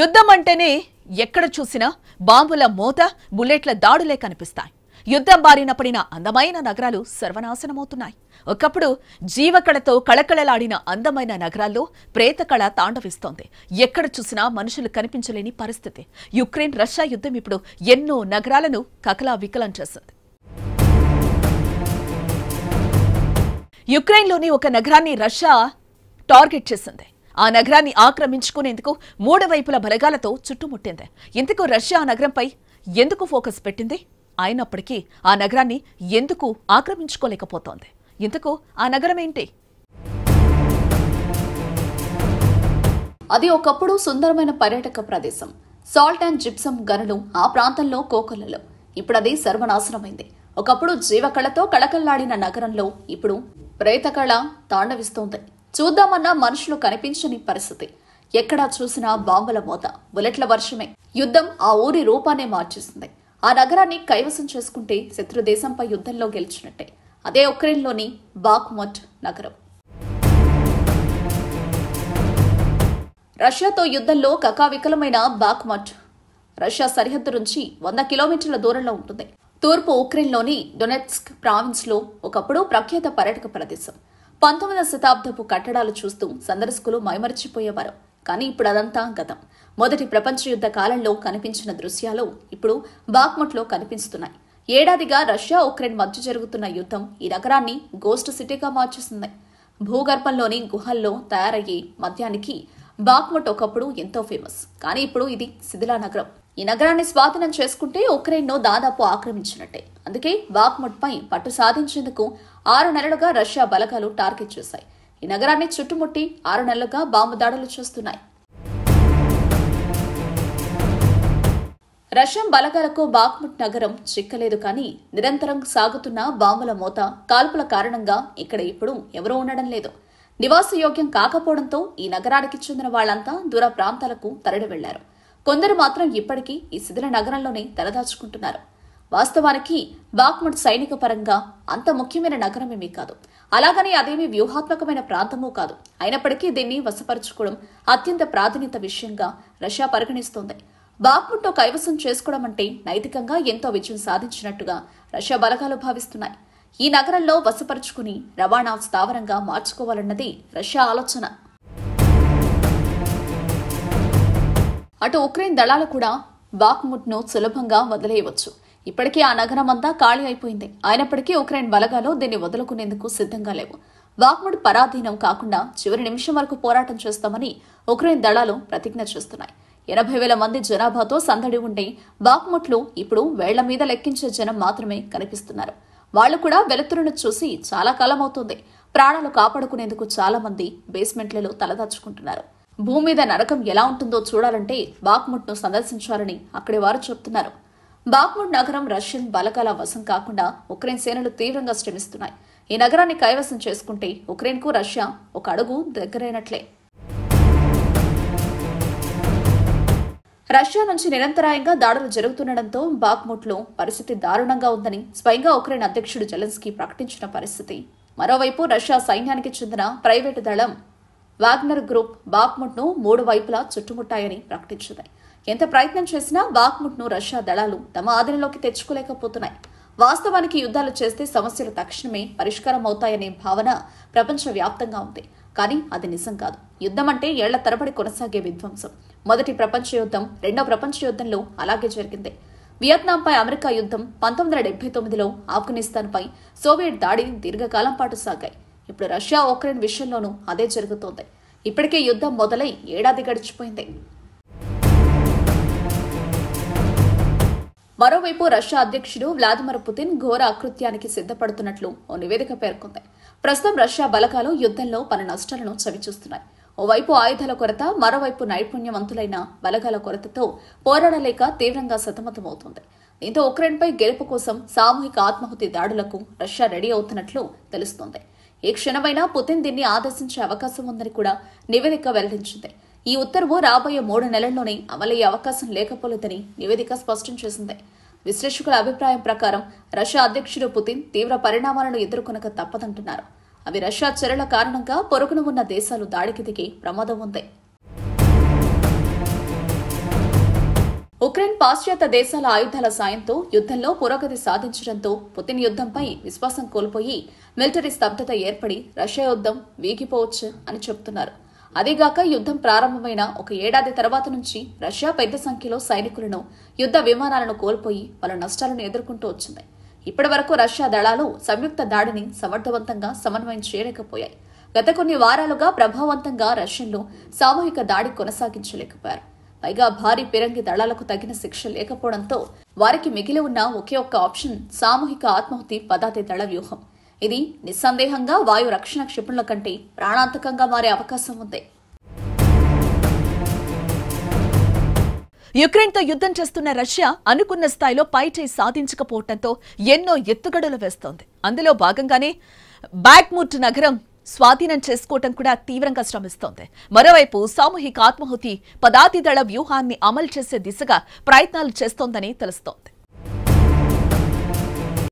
యుద్ధం అంటేనే ఎక్కడ చూసినా బాంబుల మోత బుల్లెట్ల దాడులే కనిపిస్తాయి యుద్ధం బారిన పడిన అందమైన నగరాలు సర్వనాశనమవుతున్నాయి ఒకప్పుడు జీవకళతో కళకళలాడిన అందమైన నగరాల్లో ప్రేతకళ తాండవిస్తోంది ఎక్కడ చూసినా మనుషులు కనిపించలేని పరిస్థితి యుక్రెయిన్ రష్యా యుద్ధం ఇప్పుడు ఎన్నో నగరాలను కకలా వికలం చేసింది యుక్రెయిన్లోని ఒక నగరాన్ని రష్యా టార్గెట్ చేసింది ఆ నగరాన్ని ఆక్రమించుకునేందుకు మూడు వైపుల బలగాలతో చుట్టుముట్టింది ఇందుకు రష్యా ఆ నగరంపై ఎందుకు ఫోకస్ పెట్టింది అయినప్పటికీ ఆ నగరాన్ని ఎందుకు ఆక్రమించుకోలేకపోతోంది ఇందుకు ఆ నగరం ఏంటి అది ఒకప్పుడు సుందరమైన పర్యాటక ప్రదేశం సాల్ట్ అండ్ జిప్సం గనులు ఆ ప్రాంతంలో కోకలలో ఇప్పుడు అది సర్వనాశనమైంది ఒకప్పుడు జీవకళతో కళకళలాడిన నగరంలో ఇప్పుడు ప్రేతకళ తాండవిస్తోంది చూద్దామన్నా మనుషులు కనిపించని పరిస్థితి ఎక్కడా చూసినా బాంబుల మోత బుల్లెట్ల వర్షమే యుద్ధం ఆ ఊరి రూపాన్ని మార్చేసింది ఆ నగరాన్ని కైవసం చేసుకుంటే శత్రు దేశంపై యుద్ధంలో గెలిచినట్టే అదే ఉక్రెయిన్లోని బాక్మట్ నగరం రష్యాతో యుద్ధంలో కకావికలమైన బాక్మట్ రష్యా సరిహద్దు నుంచి వంద కిలోమీటర్ల దూరంలో ఉంటుంది తూర్పు ఉక్రెయిన్లోని డొనెట్స్క్ ప్రావిన్స్లో ఒకప్పుడు ప్రఖ్యాత పర్యాటక ప్రదేశం పంతొమ్మిదవ శతాబ్దపు కట్టడాలు చూస్తూ సందర్శకులు మైమరిచిపోయేవారు కానీ ఇప్పుడు అదంతా గతం మొదటి ప్రపంచ యుద్ధ కాలంలో కనిపించిన దృశ్యాలు ఇప్పుడు బాక్మట్లో కనిపిస్తున్నాయి ఏడాదిగా రష్యా ఉక్రెయిన్ మధ్య జరుగుతున్న యుద్ధం ఈ నగరాన్ని గోస్ట్ సిటీగా మార్చేసింది భూగర్భంలోని గుహల్లో తయారయ్యే మద్యానికి బాక్మట్ ఒకప్పుడు ఎంతో ఫేమస్ కానీ ఇప్పుడు ఇది శిథిలా నగరం ఈ నగరాన్ని స్వాధీనం చేసుకుంటే ఉక్రెయిన్ను దాదాపు ఆక్రమించినట్టే అందుకే పై పట్టు సాధించేందుకు ఆరు నెలలుగా రష్యా బలగాలు టార్గెట్ చేశాయి ఈ నగరాన్ని చుట్టుముట్టి ఆరు నెలలుగా బాంబు దాడులు చేస్తున్నాయి రష్యన్ బలగాలకు బాక్ముట్ నగరం చిక్కలేదు కానీ నిరంతరం సాగుతున్న బాంబుల మోత కాల్పుల కారణంగా ఇక్కడ ఇప్పుడు ఎవరూ ఉండడం లేదు నివాసయోగ్యం కాకపోవడంతో ఈ నగరానికి చెందిన వాళ్లంతా దూర ప్రాంతాలకు తరలి వెళ్లారు కొందరు మాత్రం ఇప్పటికీ ఈ శిథిల నగరంలోనే తలదాచుకుంటున్నారు వాస్తవానికి బాక్మట్ సైనిక పరంగా అంత ముఖ్యమైన నగరమేమీ కాదు అలాగని అదేమీ వ్యూహాత్మకమైన ప్రాంతమూ కాదు అయినప్పటికీ దీన్ని వశపరచుకోవడం అత్యంత ప్రాధాన్యత విషయంగా రష్యా పరిగణిస్తోంది బాక్ముట్ను కైవసం చేసుకోవడం అంటే నైతికంగా ఎంతో విజయం సాధించినట్టుగా రష్యా బలగాలు భావిస్తున్నాయి ఈ నగరంలో వశపరుచుకుని రవాణా స్థావరంగా మార్చుకోవాలన్నది రష్యా ఆలోచన అటు ఉక్రెయిన్ దళాలు కూడా బాక్ముట్ను సులభంగా వదిలేయవచ్చు ఇప్పటికీ ఆ నగరమంతా ఖాళీ అయిపోయింది అయినప్పటికీ ఉక్రెయిన్ బలగాలు దీన్ని వదులుకునేందుకు సిద్ధంగా లేవు వాగ్ముడ్ పరాధీనం కాకుండా చివరి నిమిషం వరకు పోరాటం చేస్తామని ఉక్రెయిన్ దళాలు ప్రతిజ్ఞ చేస్తున్నాయి ఎనభై వేల మంది జనాభాతో సందడి ఉండే బాక్ముట్లు ఇప్పుడు వేళ్ల మీద లెక్కించే జనం మాత్రమే కనిపిస్తున్నారు వాళ్ళు కూడా వెలుతురును చూసి చాలా కాలం అవుతుంది ప్రాణాలు కాపాడుకునేందుకు చాలా మంది బేస్మెంట్లలో తలదాచుకుంటున్నారు భూమి మీద నరకం ఎలా ఉంటుందో చూడాలంటే బాక్ముట్ను సందర్శించాలని అక్కడి వారు చెప్తున్నారు బాక్మూడ్ నగరం రష్యన్ బలగాల వశం కాకుండా ఉక్రెయిన్ సేనలు తీవ్రంగా శ్రమిస్తున్నాయి ఈ నగరాన్ని కైవసం చేసుకుంటే ఉక్రెయిన్కు రష్యా ఒక అడుగు దగ్గరైనట్లే రష్యా నుంచి నిరంతరాయంగా దాడులు జరుగుతుండటంతో బాక్ముట్లో పరిస్థితి దారుణంగా ఉందని స్వయంగా ఉక్రెయిన్ అధ్యక్షుడు జెలెన్స్కీ ప్రకటించిన పరిస్థితి మరోవైపు రష్యా సైన్యానికి చెందిన ప్రైవేటు దళం వాగ్నర్ గ్రూప్ బాక్ముట్ను మూడు వైపులా చుట్టుముట్టాయని ప్రకటించింది ఎంత ప్రయత్నం చేసినా బాక్ముట్ను రష్యా దళాలు తమ ఆధీనంలోకి తెచ్చుకోలేకపోతున్నాయి వాస్తవానికి యుద్ధాలు చేస్తే సమస్యలు తక్షణమే పరిష్కారం అవుతాయనే భావన ప్రపంచవ్యాప్తంగా ఉంది కానీ అది నిజం కాదు యుద్ధం అంటే ఏళ్ల తరబడి కొనసాగే విధ్వంసం మొదటి ప్రపంచ యుద్ధం రెండో ప్రపంచ యుద్ధంలో అలాగే జరిగింది వియత్నాంపై అమెరికా యుద్ధం పంతొమ్మిది వందల డెబ్బై తొమ్మిదిలో ఆఫ్ఘనిస్తాన్పై సోవియట్ దాడి దీర్ఘకాలం పాటు సాగాయి ఇప్పుడు రష్యా ఉక్రెయిన్ విషయంలోనూ అదే జరుగుతోంది ఇప్పటికే యుద్ధం మొదలై ఏడాది గడిచిపోయింది మరోవైపు రష్యా అధ్యక్షుడు వ్లాదిమిర్ పుతిన్ ఘోర అకృత్యానికి సిద్ధపడుతున్నట్లు ఓ నివేదిక పేర్కొంది ప్రస్తుతం రష్యా బలకాలు యుద్ధంలో పలు నష్టాలను చవిచూస్తున్నాయి ఓవైపు ఆయుధాల కొరత మరోవైపు నైపుణ్యవంతులైన బలగాల కొరతతో పోరాడలేక తీవ్రంగా సతమతమవుతుంది దీంతో ఉక్రెయిన్పై గెలుపు కోసం సామూహిక ఆత్మాహుతి దాడులకు రష్యా రెడీ అవుతున్నట్లు తెలుస్తోంది ఏ క్షణమైనా పుతిన్ దీన్ని ఆదేశించే అవకాశం ఉందని కూడా నివేదిక వెల్లడించింది ఈ ఉత్తర్వు రాబోయే మూడు నెలల్లోనే అమలయ్యే అవకాశం లేకపోలేదని నివేదిక స్పష్టం చేసింది విశ్లేషకుల అభిప్రాయం ప్రకారం రష్యా అధ్యక్షుడు పుతిన్ తీవ్ర పరిణామాలను ఎదుర్కొనక తప్పదంటున్నారు అవి రష్యా చర్యల కారణంగా పొరుగున ఉన్న దేశాలు దాడికి దిగి ప్రమాదం ఉంది ఉక్రెయిన్ పాశ్చాత్య దేశాల ఆయుధాల సాయంతో యుద్ధంలో పురోగతి సాధించడంతో పుతిన్ యుద్ధంపై విశ్వాసం కోల్పోయి మిలిటరీ స్తబ్దత ఏర్పడి రష్యా యుద్ధం వీగిపోవచ్చు అని చెబుతున్నారు అదీగాక యుద్ధం ప్రారంభమైన ఒక ఏడాది తర్వాత నుంచి రష్యా పెద్ద సంఖ్యలో సైనికులను యుద్ధ విమానాలను కోల్పోయి పలు నష్టాలను ఎదుర్కొంటూ వచ్చింది ఇప్పటి వరకు రష్యా దళాలు సంయుక్త దాడిని సమర్థవంతంగా సమన్వయం చేయలేకపోయాయి గత కొన్ని వారాలుగా ప్రభావవంతంగా రష్యన్లు సామూహిక దాడి కొనసాగించలేకపోయారు పైగా భారీ పిరంగి దళాలకు తగిన శిక్ష లేకపోవడంతో వారికి మిగిలి ఉన్న ఒకే ఒక్క ఆప్షన్ సామూహిక ఆత్మాహుతి పదాతి దళ వ్యూహం ఇది నిస్సందేహంగా వాయు రక్షణ క్షిపణుల కంటే ప్రాణాంతకంగా మారే అవకాశం ఉంది యుక్రెయిన్తో యుద్ధం చేస్తున్న రష్యా అనుకున్న స్థాయిలో పైచేయి సాధించకపోవటంతో ఎన్నో ఎత్తుగడలు వేస్తోంది అందులో భాగంగానే బ్యాట్ముట్ నగరం స్వాధీనం చేసుకోవటం కూడా తీవ్రంగా శ్రమిస్తోంది మరోవైపు సామూహిక ఆత్మాహుతి పదాతిదళ వ్యూహాన్ని అమలు చేసే దిశగా ప్రయత్నాలు చేస్తోందని తెలుస్తోంది